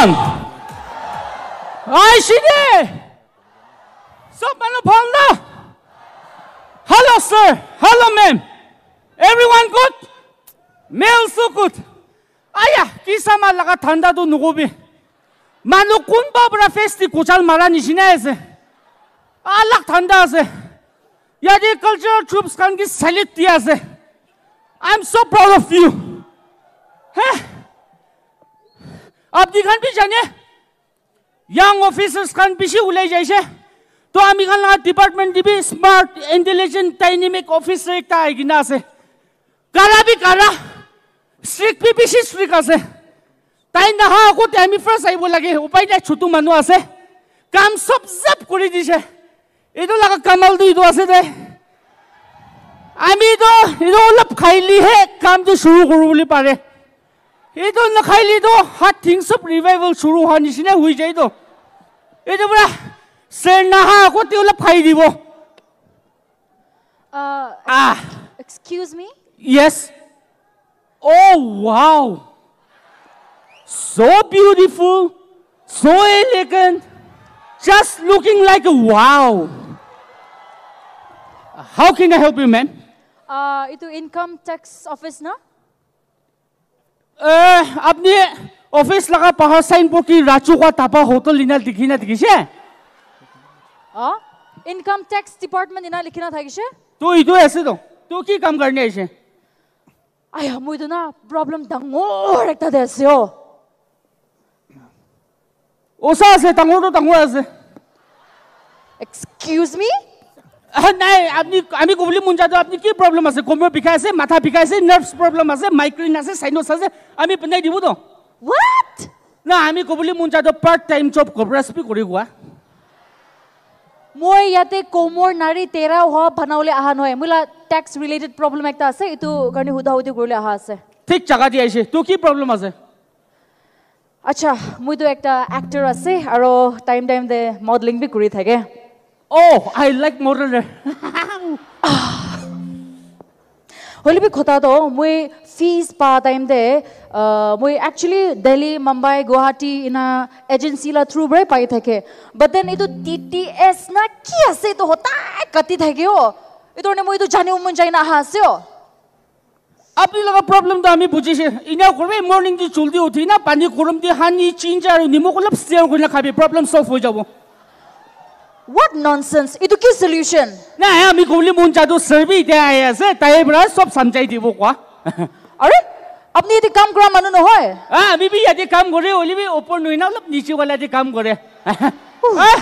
Pong. 아이시네. Somebody Pong now. Hello, sir. Hello, ma'am. Everyone good? Male so good. 아야, do 나가 Manu 누구비. 만우 군밥으라 페스티 고잘 말하니 Allah 알락 단다세. Yadi cultural troops 간기 살립 뛰야세. I'm so proud of you. 헤? আপনি খান বি জানে young officers খান বেশি উলাই যাইছে তো আমি খান ডিপার্টমেন্ট দিবি স্মার্ট ইন্টেলিজেন্ট ডাইনামিক অফিসার একটা আই কিনা আছে কারা বি কারা স্ট্রিক বি বেশি স্ট্রিক আছে তাই নাহা আকো আমি ফার্স্ট আইব লাগে উপায় নাই ছোট মানুহ আছে কাম সব জাপ করে দিছে এইটো লাগা কামাল দুই তো আছে দে আমি তো এইটো অলপ খাইলিহে কামটো শুরু করো বলে পারে ಇದು ನಖಾಯ್ಲಿದು ಹತ್ತು ಹಿಂಗ್ಸಪ್ ರಿವೈವಲ್ ಶುರು ಹಾನಿಸಿನ ಹುಯ್ಜ ಇದು ಇದು ಬರ ಸಣ್ಣ ಹಾಕೋತೀವಲ್ಲ ಫೈದಿವು excuse me yes oh wow so beautiful, so elegant, just looking like a wow. How can I help you, ma'am? Uh, ito income tax office na? আপনি অফিস লাগা পাহাড় সাইনবোর্ড কি রাচুকা তাপা হোটেল লিনা দেখি না দেখিছে ইনকাম ট্যাক্স ডিপার্টমেন্ট ইনা লিখিনা থাকিছে তো ইটো আছে তো তো কি কাম করনে আছে আয়া মুই তো না প্রবলেম ডাঙর একটা দেছে ও ওসা আছে ডাঙর তো ডাঙর আছে এক্সকিউজ মি নাই আপুনি আমি ক'বলৈ মন যাওঁ আপুনি কি প্ৰব্লেম আছে কমৰ বিষাই আছে মাথা বিষাই আছে নাৰ্ভছ প্ৰব্লেম আছে মাইগ্ৰেইন আছে চাইনাছ আছে আমি পেলাই দিব দিওঁ না আমি ক'বলৈ মন যাওঁ পাৰ্ট টাইম জব কভৰেজি কৰি কোৱা মই ইয়াতে কমৰ নাৰী টেৰা হোৱা বনাবলৈ অহা নহয় মই টেক্স ৰিলেটেড প্ৰব্লেম এটা আছে এইটো কাৰণে সুধা সুধি কৰিবলৈ অহা আছে ঠিক জেগা দি আহিছে তোৰ কি প্ৰব্লেম আছে আচ্ছা মইতো এটা এক্টৰ আছে আৰু টাইম টাইম দে মডেলিং বি কৰি থাকে Oh, I like more than. Holi bi khota do, mui fees pa time de, mui actually Delhi, Mumbai, Guwahati ina agency la through bre pai theke. But then itu TTS na kya se itu hota ek kati theke ho? Itu ne mui itu jani umun jai na hasyo. Apni laga problem do ami buji se. Ina kore morning di chuldi uthi na pani kurum di hani chinja ro nimo kolab siya kore na khabe problem solve ho jabo. What nonsense? Itu ki solution. Nah, ya, mi kuli muncar tu serbi dia ya, se tapi berasa sob samjai di buku. Are? Apni itu kam kram mana noh? Ah, mi bi ya di kam kore, oli bi opor nui na lop nici wala di kam kore. Ah,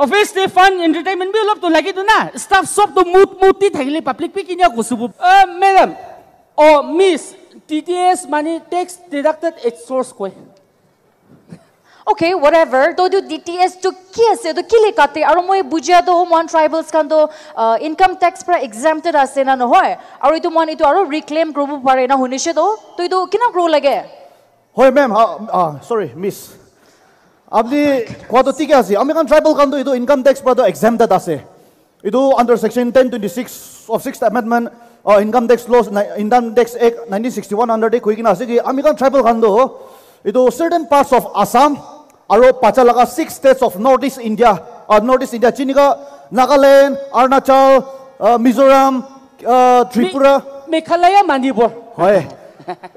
office de fun entertainment bi lop tu lagi tu na staff sob tu mut muti thailand public bi kini aku subuh. Ah, madam, oh miss, TDS money tax deducted at source kue. OK, whatever. Todo DTS to kiss it, to kill it. Kati, aro mo ibujia to human tribals kando income tax para exempted asin na nohoy. Aro ito mo ito aro reclaim grupo para na hunishe to. To ito kina grow lage. Hoy ma'am, ah, ah, sorry, miss. Abdi kwato tiki asi. American tribal kando ito income tax para to exempted asin. Ito under section 1026 of 6th amendment uh, income tax laws na, income tax act 1961 under the quick na sige american tribal kando ito certain parts of assam আৰু পাছা লগা six states of north east India north east India চিনিকা নাগালেণ্ড অৰুণাচল মিজোৰাম ত্ৰিপুৰা মেঘালয় মানিব হয়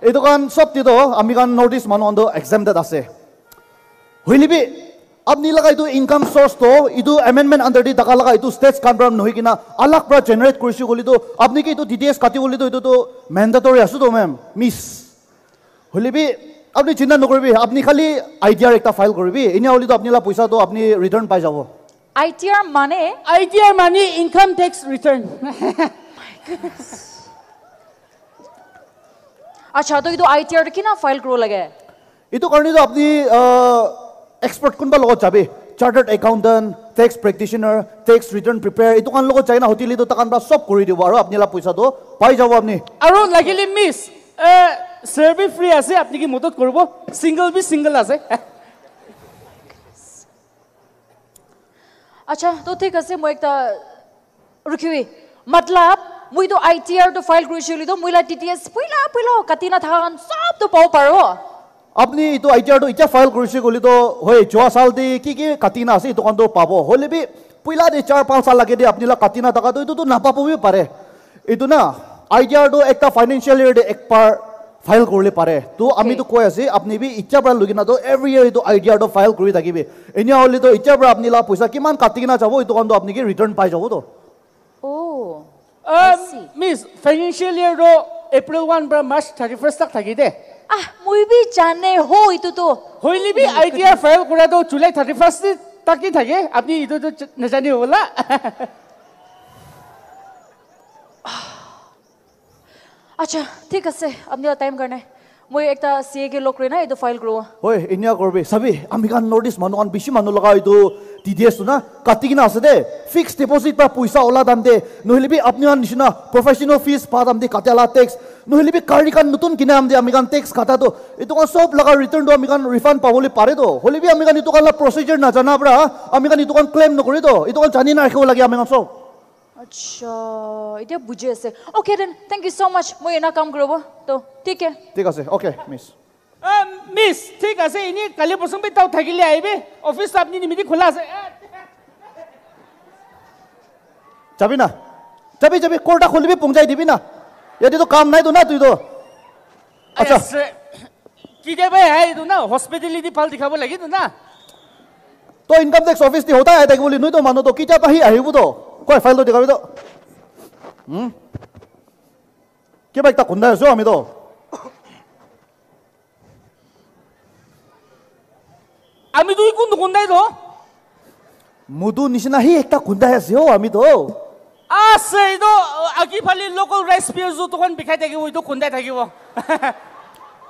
এইটো কাৰণ চব তিতো আমি কাৰণ নৰ্থ ইষ্ট মানুহ অন্ত এক্সাম ডেট আছে শুনিবি আপনি লগা এইটো ইনকাম চ'ৰ্চটো এইটো এমেণ্ডমেণ্ট আণ্ডাৰ দি টাকা লগা এইটো ষ্টেটছ কাৰ্ড নহয় কিনা আলাক পৰা জেনেৰেট কৰিছোঁ বুলিতো আপুনি কি এইটো ডি টি এছ কাটিব বুলিতো এইটোতো মেণ্ডেটৰী আছোতো মেম মিছ শুনিবি আপুনি চিন্তা নকৰিবি আপুনি খালি আই টি আৰ এটা ফাইল কৰিবি এনেই হ'লেতো আপুনি পইচাটো আপুনি ৰিটাৰ্ণ পাই যাব আই টি আৰ মানে আই টি আৰ মানে ইনকাম টেক্স ৰিটাৰ্ণ আচ্ছা তো এইটো আই টি আৰ কি না ফাইল কৰিব লাগে এইটো কাৰণেতো আপুনি এক্সপৰ্ট কোনোবা লগত যাবি chartered accountant tax practitioner tax return prepare এইটো কাৰণ লগত যায় না হোটেল এইটো তাৰ কাৰণ চব কৰি দিব আৰু আপুনি পইচাটো পাই যাব আপুনি আৰু লাগিলে মিছ সার্ভে ফ্রি আছে আপনি কি মদত করব সিঙ্গল বি সিঙ্গল আছে আচ্ছা তো ঠিক আছে মই একটা রুখিবি মতলব মই তো আইটিআর তো ফাইল কৰিছিলি তো মইলা টিটিএস টি এস পুইলা পুইলা কাটিনা থাকান সব তো পাও পারো আপনি তো আইটিআর তো আৰটো ফাইল কৰিছে গলি তো হই জোয়া সাল দি কি কি কাটিনা আছে তো কাৰণটো পাব হ'লে বি পইলা দি চার পাঁচ সাল লাগে দি আপোনাৰ কাটিনা টকাটো এইটোতো নাপাবই পাৰে এইটো না আই টি আৰটো এটা ফাইনেন্সিয়েল ইয়াৰ এক পাৰ ফাইল কৰিলে পাৰে তো আমিতো কৈ আছে আপুনি বি ইচ্ছাৰ পৰা লৈ কিনে তো এভৰি ইয়েৰ এইটো আইডিয়াটো ফাইল কৰি থাকিবি এনেয়া হ'লেতো ইচ্ছাৰ পৰা আপুনি লাভ পইচা কিমান কাটি কিনা যাব এইটো কামটো আপুনি কি ৰিটাৰ্ণ পাই যাবতো মিছ ফাইনেন্সিয়েল ইয়েৰটো এপ্ৰিল ওৱান পৰা মাৰ্চ থাৰ্টি ফাৰ্ষ্ট তাক থাকি দে আহ মই বি জানে হ এইটোতো হৈলি বি আইডিয়া ফাইল কৰাটো জুলাই থাৰ্টি ফাৰ্ষ্ট তাকে থাকে আপুনি এইটোতো নাজানি হ'বলা আচ্ছা ঠিক আছে আপনি টাইম কাৰণে মই এটা চি এ কে লগ কৰি না এইটো ফাইল কৰো ঐ এনেয়া কৰবি চাবি আমি কাৰণ নৰ্থ ইষ্ট মানুহ কাৰণ বেছি মানুহ লগা এইটো টি ডি এছটো না কাটি কিনা আছে দে ফিক্স ডিপজিট বা পইচা ওলা দাম দে নহ'লে বি আপুনি কাৰণ নিচিনা প্ৰফেচনেল ফিজ পা দাম দি কাটি আলা টেক্স নহ'লে বি কাৰ্ডি কাৰণ নতুন কিনা আম দে আমি কাৰণ টেক্স কাটাটো এইটো কাৰণ চব লগা ৰিটাৰ্ণটো আমি কাৰণ ৰিফাণ্ড পাবলৈ পাৰেতো হ'লে বি আমি কাৰণ এইটো কাৰণে প্ৰচিজাৰ নাজানা পৰা আমি কাৰণ এইটো কাৰণ ক্লেইম নকৰিতো এইটো কাৰণ জানি নাৰাখিব লাগে আমি কাৰণ চব আচ্ছা এতিয়া বুজি আছে okay then thank you so' much মই এনে কাম কৰিব তো ঠিকে ঠিক আছে অ'কে মিছ মিছ ঠিক আছে এনেই কালি পচন্দ তাও থাকিলে আহিবি অফিচ আপুনি নিমিতি খোলা আছে যাবি না যাবি যাবি কৰ্টা খুলিবি পুংজাই দিবি না এতিয়াতো কাম নাইতো না তুইতো আচ্ছা কি কে ভাই হাই তো না হস্পিটেল দি ফাল দেখাব লাগিতো না তো ইনকাম টেক্স অফিস দি হতা আই থাকি বলি নুই তো মানুহ তো কিটা পাহি আহিবো তো Poi fai lo di capito. Mm? Che vai a contare su, amico? Amico, tu non contare su? Mudu nishina hi ekta kunda hai se ho ami to. Ah se to agi pali local rice pears to kon bikhai thake wo to kunda thake wo.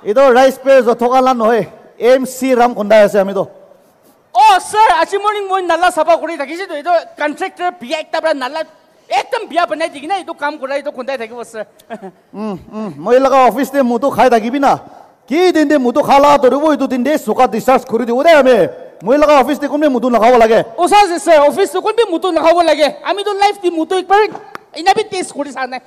Ido rice pears to thoka lan hoy. MC Ram kunda hai se ami to. অ sir আজি morning মই নালা চাফা কৰি থাকিছিলোঁ এইটো contractor বিয়া একটাৰ পৰা নালা একদম বিয়া বনাই দিকি না এইটো কাম কৰা এইটো খুন্দাই থাকিব ছাৰ মই এইবিলাক অফিচ দে মোৰতো খাই থাকিবি না কি দিন দে মোৰতো খালা ধৰিব এইটো দিন দে চোকা ডিচাৰ্জ কৰি দিব দে আমি মই লগা অফিচ দি কোনে মুতু নাখাব লাগে ও স্যার অফিস তো কোনবি মুতু নাখাব লাগে আমি তো লাইফ দি মুতু একবার ইনাবি টেস্ট করি সানে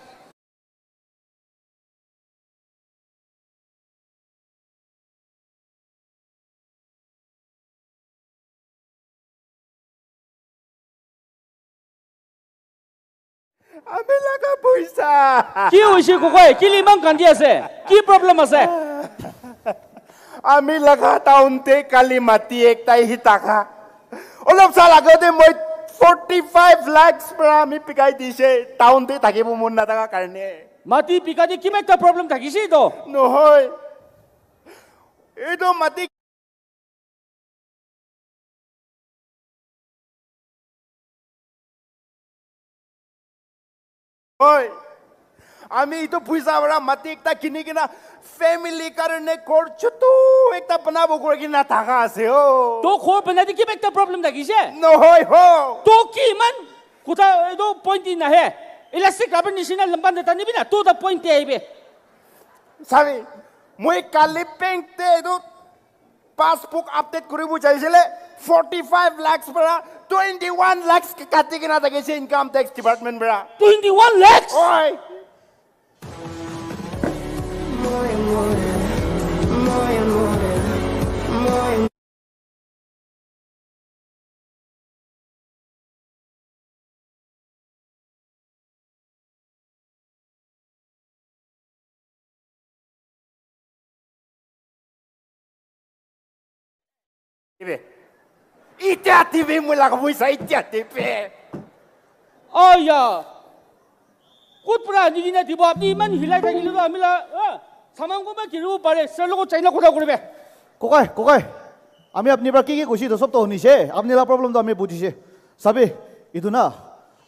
আমিলাকে পইচা কি হৈছে কুকুৰ কি ইমান কান্দি আছে কি প্ৰব্লেম আছে আমি লগা টাউনতে কালি মাটি একটাই সি টাকা অলপ চাল আগতে মই ফৰ্টি ফাইভ লাখ পৰা আমি পিকাই দিছে টাউনতে থাকিব মন নাথাকা কাৰণে মাটি পিকাই দি কিমান এটা প্ৰব্লেম থাকিছে তো নহয় এইটো মাটি হয় আমি এইটো পূজা বাৰা মাটি একটা কিনি কিনে ফেমিলি কাৰণে কৰছতো একটা বনাব গৰকি না থাকা আছে ও তো কো বনাই দিকি একটা প্ৰবলেম দেখিছে নহয় হো তো কি মান কোটা এদো পইণ্টি নাহে ইলাষ্টিক আবে নিছিনা লম্বা নেতা নিবি না তো দা পইণ্টি আইবে সাবি মই কালি পেংতে এদো পাসবুক আপডেট কৰিব চাইছিলে 45 lakhs, brah. 21 lakhs katigina tage sa income tax department, brah. 21 lakhs? Oy! Itse ajattelin vimmuilla, kun muissa itse ajattelin. Ai jaa. Kut pulaa niinä tipua, niin mä nyhillä tänne ilta aamilla. Saman kuin mä kirjuun pari, sellu kun chaina kuda kuda Kokai, kokai. Aami apni pra kiki kusi to sopto honi se. Aami la problem to aami puji se. Sabi, idu na.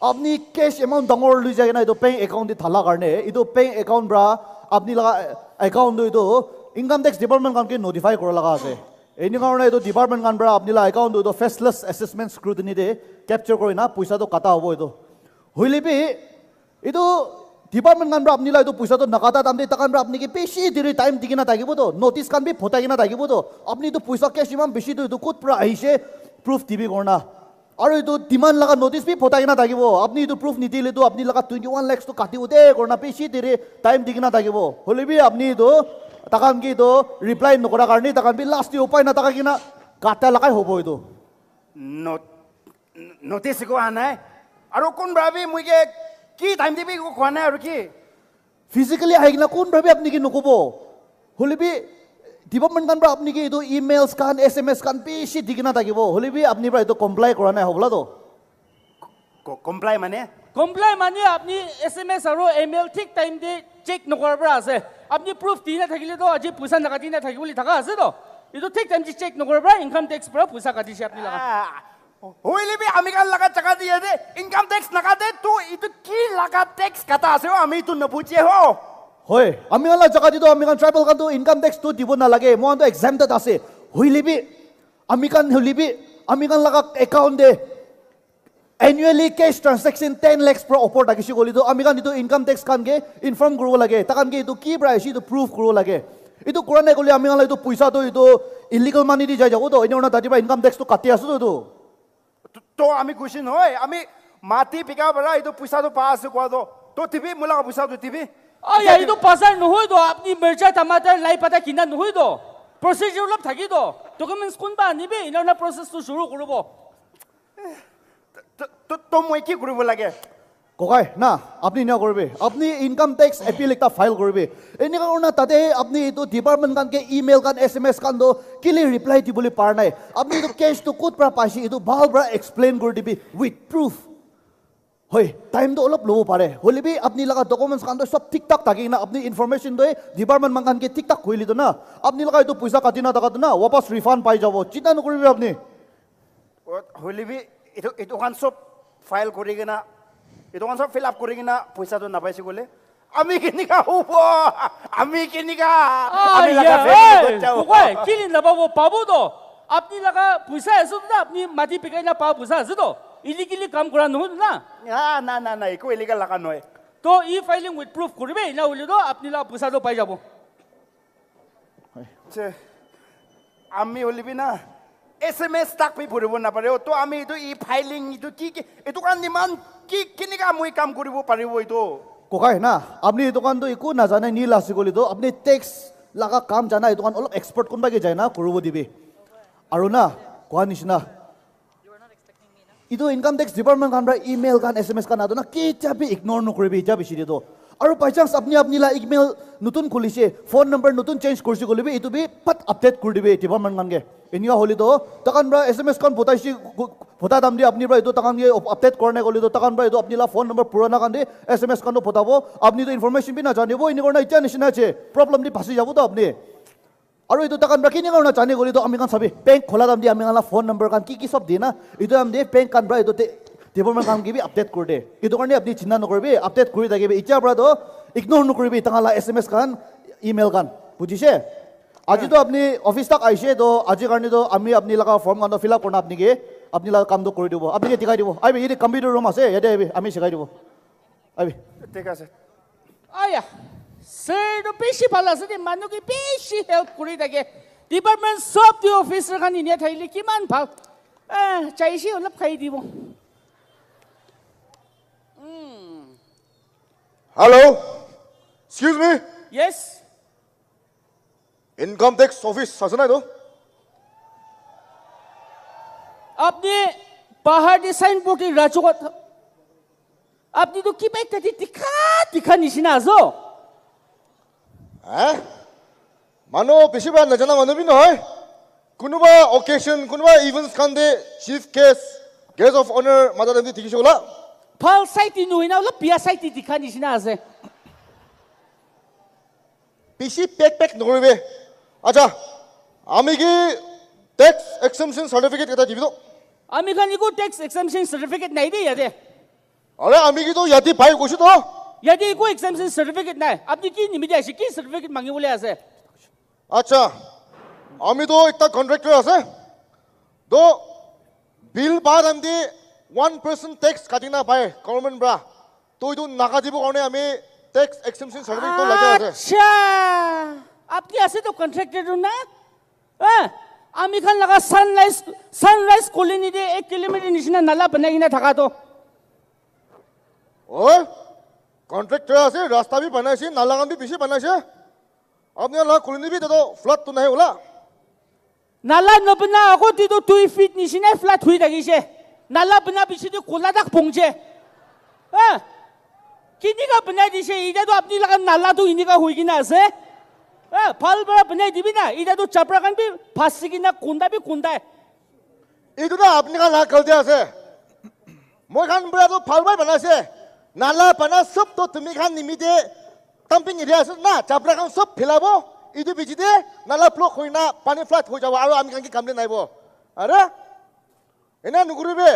Aami cash amount dangor lui jake na idu bank account di thala karne. Idu bank account bra, aami la account du idu income tax department kan ke notify kura laga se. এনে কাৰণে এইটো department কাম পৰা আপুনি একাউণ্টটো এইটো faceless assessment স্ক্ৰুটিনিতে capture কৰি না পইচাটো কটা হ'ব এইটো হৈ লিপি এইটো ডিপাৰ্টমেণ্ট কাম পৰা আপুনি এইটো পইচাটো নকাটা তাম দিয়ে তাৰ আপুনি কি বেছি দেৰি টাইম দি কিনে থাকিবতো নটিছ কাম বি ফটাই কিনে থাকিবতো আপুনি এইটো পইচা কেছ ইমান বেছি দিওঁ এইটো ক'ত পৰা আহিছে প্ৰুফ দিবি কৰনা আৰু এইটো ডিমাণ্ড লগা নটিছ বি ফটাই কিনে থাকিব আপুনি এইটো প্ৰুফ নিদিলেতো আপুনি লগা টুৱেণ্টি ওৱান লেক্সটো কাটিব দেই কৰনা বেছি দেৰি টাইম দি কিনে থাকিব হ'লে বি আপুনি এইটো তাকান কি এইটো ৰিপ্লাই নকৰাৰ কাৰণে তাকান বি লাষ্ট উপায় নাথাকে কি না কাটা লাগাই হ'ব এইটো নটিছ একো অহা নাই আৰু কোন ভাবি মই কি টাইম দিবি একো কোৱা নাই আৰু কি ফিজিকেলি আহি কিনা কোন ভাবি আপুনি কি নক'ব হলিবি ডিপাৰ্টমেণ্ট কাৰণ আপুনি কি এইটো ইমেইলছ কাৰণ এছ এম এছ কাৰণ বেছি দি কিনা থাকিব হলিবি আপুনি পৰা এইটো কমপ্লাই কৰা নাই হ'বলাতো কমপ্লাই মানে কমপ্লাই মানে আপুনি এছ এম এছ আৰু ইমেইল ঠিক টাইম দি চেক নকৰাৰ পৰা আছে আপনি প্ৰুফ দি নাথাকিলেতো আজি পইচা নাকাটি নাথাকিব বুলি থকা আছেতো এইটো ঠিক টাইম চেক নকৰে পৰা ইনকাম টেক্স পৰা পইচা কাটিছে আপুনি একাউণ্ট দে annually cash transaction ten lakhs পৰা ওপৰত থাকিছে গ'লেতো আমি কাৰণ এইটো ইনকাম টেক্স কাৰণে ইনফৰ্ম কৰিব লাগে তাৰ কি এইটো কি প্ৰাইছে এইটো প্ৰুফ কৰিব লাগে এইটো কৰা নাই ক'লে আমি এইটো পইচাটো এইটো ইলিগেল মানি দি যাই যাবতো অন্য তাতে পৰা ইনকাম টেক্সটো কাটি আছোতো এইটো তো আমি কৈছো নহয় আমি মাটি পিকাৰ পৰা এইটো পইচাটো পাই আছো কোৱাটো তো টিভি মোৰ লগত পইচাটো টিভি অঁ এইটো পাচাৰ নহয়তো আপুনি মিৰ্জা টামাটাৰ লাই পাতা কিনা নহয়তো প্ৰচেছ অলপ থাকিতো ডকুমেণ্টছ কোনোবা আনিবি এনে প্ৰচেছটো চুৰু কৰিব তো মই কি কৰিব লাগে ককাই না আপুনি ন কৰিব আপুনি ইনকাম টেক্স এপিল এটা ফাইল কৰিব এনেকুৱা কৰোণা তাতে আপুনি এইটো ডিপাৰ্টমেণ্ট কাৰণে ইমেইল কাৰণ এছ এম এছ কাৰণ তো কেলে ৰিপ্লাই দিবলৈ পাৰ নাই আপুনি এইটো কেছটো ক'ত পৰা পাইছে এইটো ভাল পৰা এক্সপ্লেইন কৰি দিবি উইথ প্ৰুফ হয় টাইমটো অলপ ল'ব পাৰে হ'লে বি আপুনি লগা ডকুমেণ্টছ কাৰণ চব ঠিক ঠাক থাকি কিনা আপুনি ইনফৰমেশ্যনটোৱে ডিপাৰ্টমেণ্ট মানকে ঠিক ঠাক কৰিলিতো না আপুনি লগা এইটো পইচা কাটি নাথাকাতো না ৱাপাছ ৰিফাণ্ড পাই যাব চিন্তা নকৰিবি আপুনি হ'লে বি এইটো এইটোখন চব ফাইল কৰি কিনে এইটোখন চব ফিল আপ কৰি কিনে পইচাটো নাপাইছে ক'লে আমি কেনেকা হ'ব আমি কেনেকা আপনি লগা পইচা আছে না আপনি মাটি পিকাই না পা পইচা আছে তো ইলিগেলি কাম করা নহল না না না না একো ইলিগেল লাগা নয় তো ই ফাইলিং উইথ প্রুফ করবে না হইলো তো আপনি লা পইসা পাই যাব আমি উলিবি না SMS tak pi puri bu na pare to ami itu i filing itu ki ki itu kan ni man ki kini ka mui kam kuri bu pare bu itu ko kai na apni itu kan to iku na jane ni lasi goli to apni text laga kam jana itu kan olok expert kun bagi jai na kuri bu dibi aruna ko ani sina itu income tax department kan bra email kan sms kan aduna ki tapi ignore nu kuri bi jabi sidi to আৰু বাই chance আপুনি আপুনি লা email নতুন খুলিছে phone number নতুন change কৰিছে কলিবি এইটো B পাত আপডেট কৰি দিবি এতিয়া মান মানগে এনেকুৱা হ'লেতো তাকান পৰা এছ এম এছখন ভোটাইছে ভোটা দাম দি আপুনি পৰা এইটো তাকান আপডেট কৰা নাই কলিতো তাকান পৰা এইটো আপুনি লা ফোন নম্বৰ পুৰণা কাৰণে এছ এম এছখনো ভোটাব আপুনিতো ইনফৰ্মেশ্যন বি নাজানিব এনেকুৱা নাই এতিয়া নিচিনা আছে প্ৰব্লেম দি ফাঁচি যাবতো আপুনি আৰু এইটো তাকান পৰা কেনেকুৱা নাজানে কলিতো আমি কাৰণ চাবি বেংক খোলা দাম দি আমি কাৰণ ফোন নম্বৰ কাৰণ কি কি চব দিয়ে না এইটো দাম দিয়ে বেংক কাৰণ পৰা এইটো ডেভেলপমেণ্ট কাম কিবি আপডেট কৰি দে এইটো কাৰণে আপুনি চিন্তা নকৰিবি আপডেট কৰি থাকিবি এতিয়াৰ পৰাতো ইগন'ৰ নকৰিবি তাহাঁলা এছ এম এছ খান ইমেইল খান বুজিছে আজিতো আপুনি অফিচ তাক আহিছে তো আজিৰ কাৰণেতো আমি আপুনি লগা ফৰ্ম খানটো ফিল আপ কৰো আপুনি কি আপুনি লগা কামটো কৰি দিব আপুনি শিকাই দিব আহিবি ইয়াতে কম্পিউটাৰ ৰুম আছে ইয়াতে আহিবি আমি শিকাই দিব আহিবি ঠিক আছে Hello? Excuse me? Yes? Income tax office, Sasana, do? আপনি পাহাৰ ডিচাইন বৰ্ডৰ ৰাজকত আপনিতো কিবা ইত্যাদি তীখা তীখা নিচিনা আছ মানুহ বেছিবা নাজানা মানুহ বি নহয় কোনোবা অকেশ্যন কোনোবা ইভেণ্টছ খান দে chief guest guest of honour মাজত দেখিছো ওলা Paul said to you now, look, be a sight to the Kanishina. Pishi pek pek nuwe. Acha, amigi tax exemption certificate kata jibido. Amiga ni ko tax exemption certificate nahi de yade. Are amigi to yadi pai koshi to? Yadi ko exemption certificate nahi. Apni ki ni mija shi ki certificate mangi bolay ase. Acha, ami to ekta contractor ase. Do bill baad amdi one percent tax কাটি নাপায় government পৰা তো এইটো নাকাটিবৰ কাৰণে আমি tax এক্সেমশ্যন certificate লাগে আছে আপুনি আছেতো কণ্ট্ৰেক্টৰটো না এ আমি খান লগা চানৰাইজ চানৰাইজ কলনী দি এক কিলোমিটাৰ নিচিনা নালা বনাই কিনে থাকাতো অ' কণ্ট্ৰেক্টৰ আছে ৰাস্তা বি বনাইছে নালাখন বি বেছি বনাইছে আপুনি লগা কলনী বি তাতো ফ্লাডটো নাহে ওলা নালা নবনা আকৌ তিতো দুই ফিট নিচিনাই ফ্লাড হৈ থাকিছে nala bina bishi di kula tak pungje. Kini ka bina di shi, ida tu apni laka nala tu ini ka hui gina se. Pal bina bina di bina, ida tu chapra kan bhi phasi gina kunda bhi kunda hai. Ida tu apni ka laka kal diya se. Moi khan bina tu pal bina bina se. Nala bina sab tu tumi khan nimi de. Tampi ngiri asa, na chapra kan sab philabo. Ida bishi de nala plok hui na, pani flat hui jawa. Aro amikangki kamri naibo. Arah? এনে নুঘূৰিবি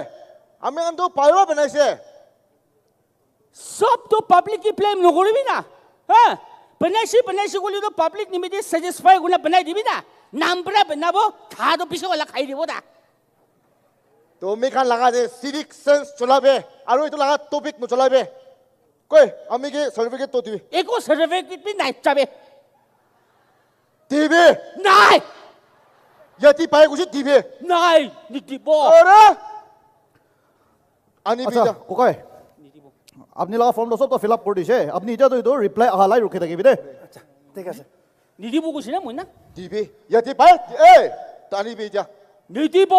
আমি এখনটো পাৰিব বনাইছে চবটো public flame নুঘূৰিবি না হা বনাইছে বনাইছে বুলিতো পাব্লিক নিমিত্তে চেটিছফাই গুণে বনাই দিবি না নাম পৰা বনাব খাটো পিছে গ'লে খাই দিব দা তুমি খান লগা যে চিভিক চেন্স চলাবে আৰু এইটো লগা টপিক নচলাবে কৈ আমি কি চাৰ্টিফিকেট তো দিবি একো চাৰ্টিফিকেট নাই চাবে দিবি নাই 야, 네 바이고시 디비. 나이, 네 디보. 어라? 아니 비자. 고가이. 아니 라 폼도 소토 필업 고디셰. 아니 이제도 이도 리플라이 아하라이 로케다 게비데. 자. 되가세. 네 디보 고시나 뭐나? 디비. 야, 네 바이. 에! 다니 비자. 네 디보.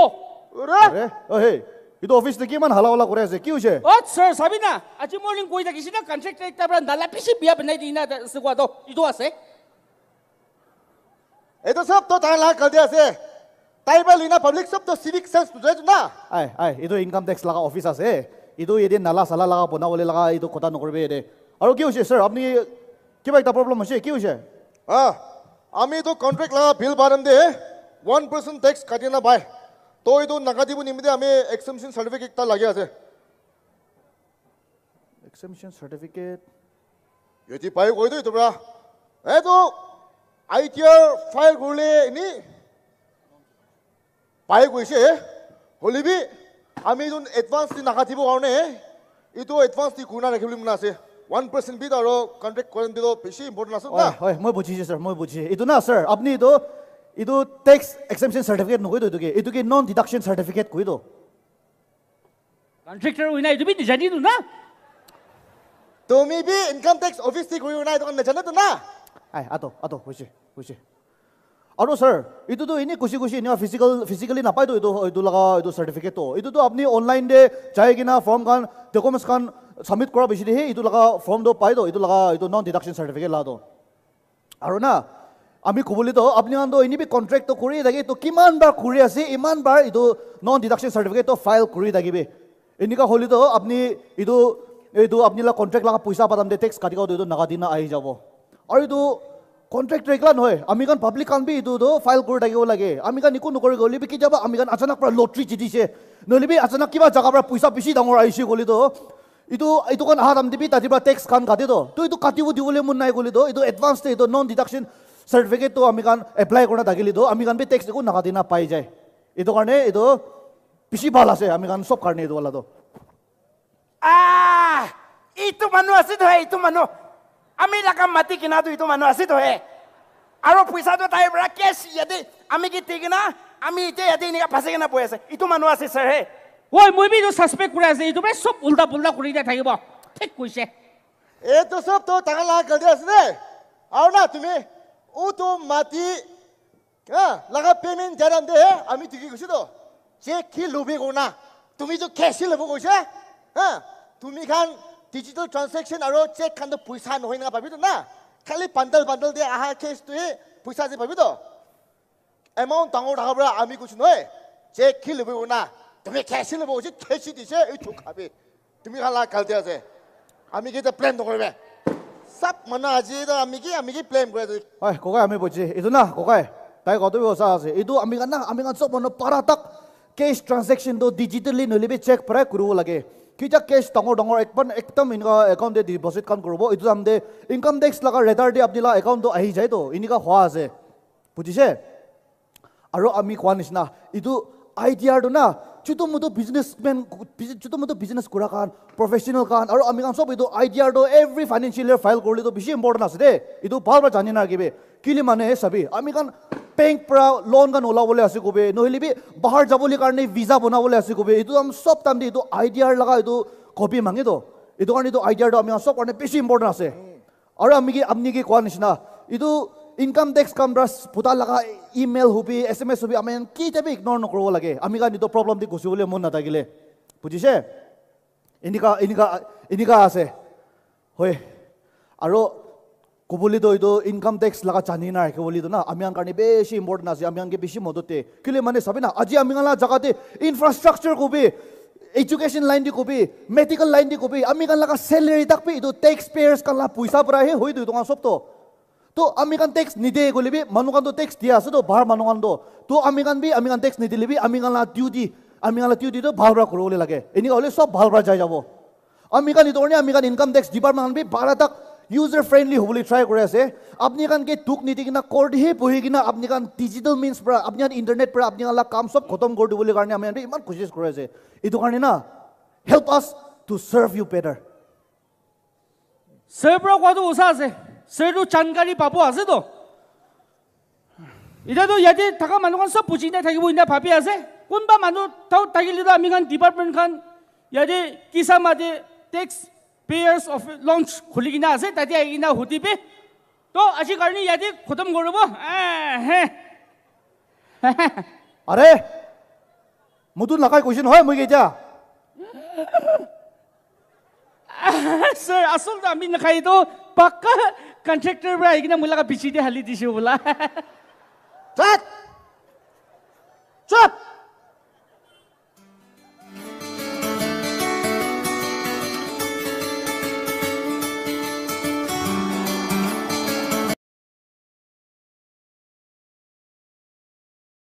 어라? 어 헤이. 이도 오피스 데 기만 하라올라 고래세. 키우셰. 어, 서 사비나. 아침 모닝 고이다 기시나 컨트랙트 있다 브란 달라 피시 비야 베나이 디나 스과도. 이도 왔어? 에도 섭도 달라 걸디야세. টাইবেল ইন আ পাব্লিক সব তো সিভিক সেন্স তো জেজ না আই আই ইদো ইনকাম ট্যাক্স লাগা অফিস আছে ইদো ইদি নালা সালা লাগা পোনা বলে লাগা ইদো কথা নকৰবে এদে আৰু কি হৈছে স্যাৰ আপনি কিবা এটা প্ৰবলেম হৈছে কি হৈছে আ আমি তো কন্ট্রাক্ট লাগা বিল বারন দে 1% ট্যাক্স কাটি না ভাই তো ইদো নাগা দিব নিমিদে আমি এক্সেমশন সার্টিফিকেট তা লাগে আছে এক্সেমশন সার্টিফিকেট ইয়েতি পাই কই দই তোমরা এ তো আইটিআর ফাইল গুলে ইনি বায়ে কৈছে হলিবি আমি যোন এডভান্স দি নাকাটিবৰ কাৰণে এইটো এডভান্স দি ঘূৰ্ণা ৰাখিবলৈ মানে আছে ওৱান পাৰ্চেণ্ট বিট আৰু কণ্ট্ৰেক্ট কৰে দিলেও বেছি ইম্পৰ্টেণ্ট আছে হয় মই বুজিছোঁ ছাৰ মই বুজিছোঁ এইটো না ছাৰ আপুনি এইটো এইটো টেক্স এক্সেপশ্যন চাৰ্টিফিকেট নকৈ দিয়ে এইটো কি নন ডিডাকশ্যন চাৰ্টিফিকেট কৈ দিয় কণ্ট্ৰেক্টৰ হৈ নাই এইটো বি নিজানি দিওঁ না তুমি বি ইনকাম টেক্স অফিচ দি কৰি নাই এইটো কাৰণে নাজানেতো না আই আতো আতো হৈছে হৈছে আৰু ছাৰ এইটোতো এনেই গুচি গুচি এনেও ফিজিকেল ফিজিকেলি নাপায়তো এইটো এইটো লগা এইটো চাৰ্টিফিকেটটো এইটোতো আপুনি অনলাইন দে যায় কিনা ফৰ্মখন ডকুমেণ্টছখন ছাবমিট কৰা বেছি দেহি এইটো লগা ফৰ্মটো পাইতো এইটো লগা এইটো নন ডিডাকশ্যন চাৰ্টিফিকেট লাগতো আৰু না আমি ক'বলৈতো আপুনি মানে এনেই কণ্ট্ৰেক্টটো কৰি থাকে এইটো কিমানবাৰ কৰি আছে ইমানবাৰ এইটো নন ডিডাকশ্যন চাৰ্টিফিকেটটো ফাইল কৰি থাকিবি এনেকুৱা হ'লেতো আপুনি এইটো এইটো আপুনি কণ্ট্ৰেক্ট লগা পইচা পাতাম দে টেক্স কাটি কাটো এইটো নাকাটি না আহি যাব আৰু এইটো কণ্ট্ৰেক্ট ৰেগলা নহয় আমি কাৰণ পাব্লিক কাম বি এইটো ফাইল কৰি থাকিব লাগে আমি কাৰণ একো নকৰি গ'লিবি কেতিয়াবা আমি কাৰণ আচানক পৰা লটৰি জিতিছে নহ'লেবি আচানক কিবা জেগাৰ পৰা পইচা বেছি ডাঙৰ আহিছে গ'লিতো এইটো এইটো কাৰণ আহাৰ দাম দিবি তাতে পৰা টেক্স কাণ কাটিতো তো এইটো কাটিব দিবলৈ মোৰ নাই তো এইটো এডভান্স এইটো নন ডিডাকশ্যন চাৰ্টিফিকেটটো আমি কাৰণ এপ্লাই কৰা থাকিলেতো আমি কাৰণ বি টেক্স একো নাকাটি না পাই যায় এইটো কাৰণে এইটো বেছি ভাল আছে আমি কাৰণ চব কাৰণে এইটো ৱালাটো এইটো মানুহ আছে এইটো মানুহ আমি লাগা মাটি কিনাটো ইটো মানুহ আছে তহে আৰু পইচাটো তাইৰ পৰা কেচ ইয়াতে আমি কি ঠিক না আমি এতিয়া ইয়াতে এনেকুৱা ফাঁচি কিনা পৰি আছে ইটো মানুহ আছে ছাৰহে ঐ মই বিটো চাছপেক্ট কৰি আছে এইটো পৰা চব উল্টা পুল্টা কৰি দিয়া থাকিব ঠিক কৈছে এইটো চব তোৰ টাকা লাগা কালি আছে দে আৰু না তুমি ও তো মাটি লাগা পেমেণ্ট যাৰ আন দেহে আমি ঠিকি কৈছোঁতো যে কি লোভে কৰো না তুমি যে কেচি ল'ব কৈছে হা তুমি খান 디지털 트랜섹션 아로 체크한도 부사 노인가 바비도 나 칼리 반달 반달 데 아하 케스트에 부사지 바비도 에마운 당으로 가버라 아미 고치 노에 제 킬을 보나 드미 캐시를 보지 캐시 디세 이토 카비 드미 갈라 갈대야세 아미 게다 플랜 도고베 삽 만나 아지다 아미게 아미게 플랜 그래도 아이 고가 아미 보지 이도나 고가 다이 거도 요사세 이도 아미가 나 아미가 쏘 번어 파라 딱 케이스 트랜섹션도 디지털리 놀리베 체크 프라 그루 올게 kita cash dangor dangor ekpan ekdom inka account de deposit kan korbo itu samde income tax laga radar de apni la account to ahi jai to inika khwa ase bujise aro ami khwa nisna itu idea do na chutu mutu businessman chutu mutu business kura kan professional kan aro ami kan sob itu idea do every financial year file korli to bishi important ase de itu bhal ba janina gibe kili mane sabi ami kan bank পৰা loan কাৰণ ওলাবলৈ আছে কবে নহ'লে B বাহাৰ যাবলৈ কাৰণে ভিজা বনাবলৈ আছে কবে এইটো আমি চব টাইম দি এইটো আইডিয়াৰ লগা এইটো কবি মাঙি তো এইটো কাৰণে এইটো আইডিয়াটো আমি চব কাৰণে বেছি ইম্পৰ্টেণ্ট আছে আৰু আমি কি আপুনি কি কোৱাৰ নিচিনা এইটো ইনকাম টেক্স কাম ব্ৰাছ ফুটা লগা ইমেইল হবি এছ এম এছ হবি আমি কেতিয়াবি ইগন'ৰ নকৰিব লাগে আমি কাৰণে এইটো প্ৰব্লেম দি গুচিবলৈ মন নাথাকিলে বুজিছে এনেকুৱা এনেকুৱা এনেকুৱা আছে হয় আৰু কবলি তো এইটো ইনকাম টেক্স লগা জানি নাই কবলি তো না আমি কারণে বেশি ইম্পর্টেন্ট আছে আমি আনকে বেশি মদতে কিলে মানে সবই না আজি আমি গালা জায়গাতে ইনফ্রাস্ট্রাকচার কবি এডুকেশন লাইন দি কবি মেডিকেল লাইন দি কবি আমি গান লাগা স্যালারি তাক পে এইটো টেক্স পেয়ার্স কালা পয়সা পরাহে হই দুই তোমার সব তো তো আমি গান টেক্স নিদে গলিবি মানু গান তো টেক্স দিয়া আছে তো বাহার মানু গান তো তো আমি গান বি আমি গান টেক্স নিদিলিবি আমি গালা টিউটি আমি গালা টিউটি তো ভাল রা করবলে লাগে এনে হলে সব ভাল রা যাই যাব আমি গান ইতো আমি গান ইনকাম টেক্স দিবার মানবি বারাটা ইউজাৰ ফ্ৰেণ্ডলি হ'বলৈ ট্ৰাই কৰি আছে আপুনি কাৰণ কি টুক নিদি কিনে কৰ্টহে পঢ়ি কিনে আপুনি কাৰণ ডিজিটেল মিনছ পৰা আপুনি কাৰণ ইণ্টাৰনেট পৰা আপুনি অলপ কাম চব খতম কৰি দিবলৈ কাৰণে আমি আমি ইমান কোচিছ কৰি আছে এইটো কাৰণে না হেল্প আছ টু চাৰ্ভ ইউ পেটাৰ চেৰ পৰা কোৱাটো উচা আছে চেৰটো চানকাৰী পাব আছেতো এতিয়াতো ইয়াতে থকা মানুহখন চব বুজি নাই থাকিব ইনে ভাবি আছে কোনোবা মানুহ থাকিলেতো আমি কাৰণ ডিপাৰ্টমেণ্টখন ইয়াতে কিছা মাতে টেক্স বিয়াৰ্ছ অফ লঞ্চ খুলি কিনে আছে তাতে আহি কিনে সুধিবি তো আজি কাৰণে ইয়াতে খতম কৰিব আৰে মোৰতো নাকাই কৈছে নহয় মই কেতিয়া ছাৰ আচলতে আমি নাখাই এইটো পাক্কা কণ্ট্ৰেক্টৰৰ পৰা আহি কিনে মোলাক বিচি দি হালি দিছোঁ বোলা চাপ